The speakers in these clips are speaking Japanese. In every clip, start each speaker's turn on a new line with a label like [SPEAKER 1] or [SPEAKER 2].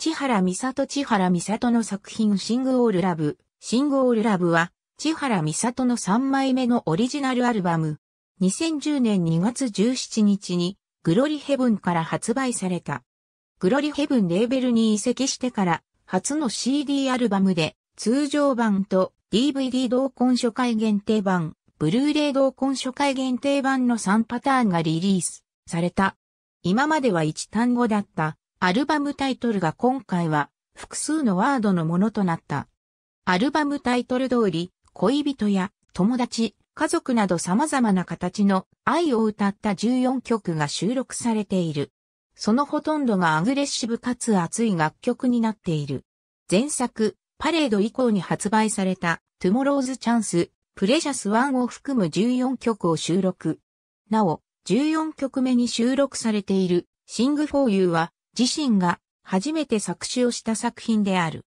[SPEAKER 1] 千原美里千原美里の作品シングオールラブ、シングオールラブは、千原美里の3枚目のオリジナルアルバム。2010年2月17日に、グロリヘブンから発売された。グロリヘブンレーベルに移籍してから、初の CD アルバムで、通常版と DVD 同梱初回限定版、ブルーレイ同梱初回限定版の3パターンがリリースされた。今までは1単語だったアルバムタイトルが今回は複数のワードのものとなった。アルバムタイトル通り、恋人や友達、家族など様々な形の愛を歌った14曲が収録されている。そのほとんどがアグレッシブかつ熱い楽曲になっている。前作、パレード以降に発売された、トゥモローズチャンス、プレシャスンを含む14曲を収録。なお、14曲目に収録されている、シングフォーユーは、自身が初めて作詞をした作品である。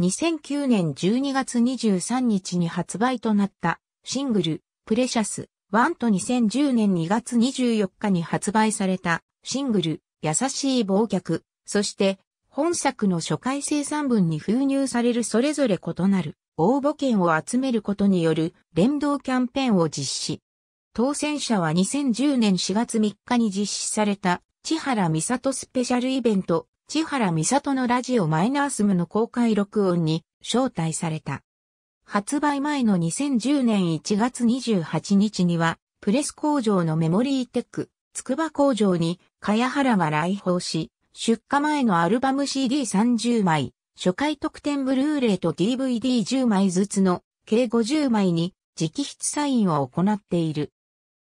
[SPEAKER 1] 2009年12月23日に発売となったシングル、プレシャス、ワンと2010年2月24日に発売されたシングル、優しい忘却、そして本作の初回生産分に封入されるそれぞれ異なる応募券を集めることによる連動キャンペーンを実施。当選者は2010年4月3日に実施された千原美里スペシャルイベント、千原美里のラジオマイナースムの公開録音に招待された。発売前の2010年1月28日には、プレス工場のメモリーテック、筑波工場に、茅原が来訪し、出荷前のアルバム CD30 枚、初回特典ブルーレイと DVD10 枚ずつの計50枚に直筆サインを行っている。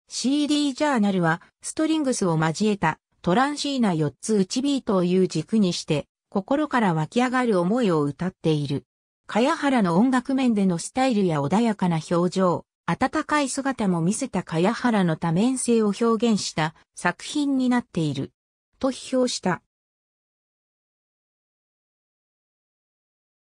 [SPEAKER 1] CD ジャーナルはストリングスを交えたトランシーナ4つ打ちビートをいう軸にして、心から湧き上がる思いを歌っている。茅原の音楽面でのスタイルや穏やかな表情、温かい姿も見せた茅原の多面性を表現した作品になっている。と批評した。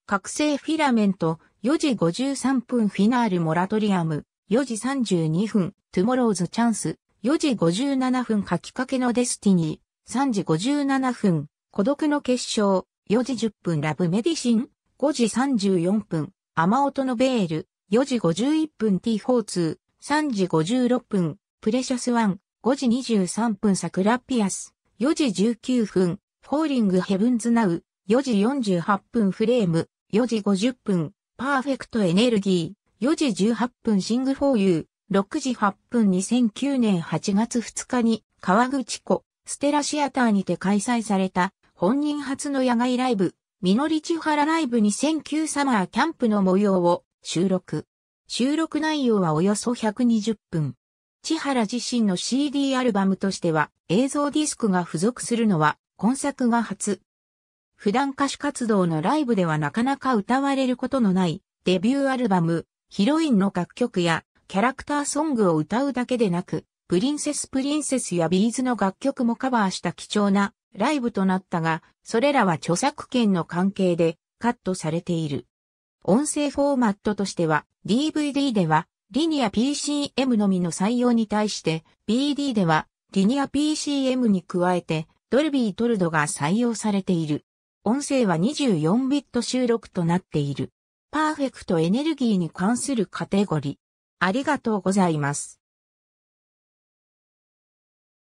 [SPEAKER 1] 覚醒フィラメント、4時53分フィナールモラトリアム、4時32分、トゥモローズチャンス、4時57分書きかけのデスティニー、3時57分、孤独の結晶、4時10分ラブメディシン、5時34分、雨音のベール、4時51分 T42、3時56分、プレシャスワン、5時23分サクラピアス、4時19分、フォーリングヘブンズナウ、4時48分フレーム、4時50分、パーフェクトエネルギー、4時18分シングフォーユー、6時8分2009年8月2日に川口湖ステラシアターにて開催された本人初の野外ライブ、みのりちはらライブ2009サマーキャンプの模様を収録。収録内容はおよそ120分。千原自身の CD アルバムとしては映像ディスクが付属するのは今作が初。普段歌手活動のライブではなかなか歌われることのないデビューアルバム、ヒロインの楽曲やキャラクターソングを歌うだけでなく、プリンセスプリンセスやビーズの楽曲もカバーした貴重なライブとなったが、それらは著作権の関係でカットされている。音声フォーマットとしては、DVD では、リニア PCM のみの採用に対して、BD では、リニア PCM に加えて、ドルビートルドが採用されている。音声は24ビット収録となっている。パーフェクトエネルギーに関するカテゴリー。ありがとうございます。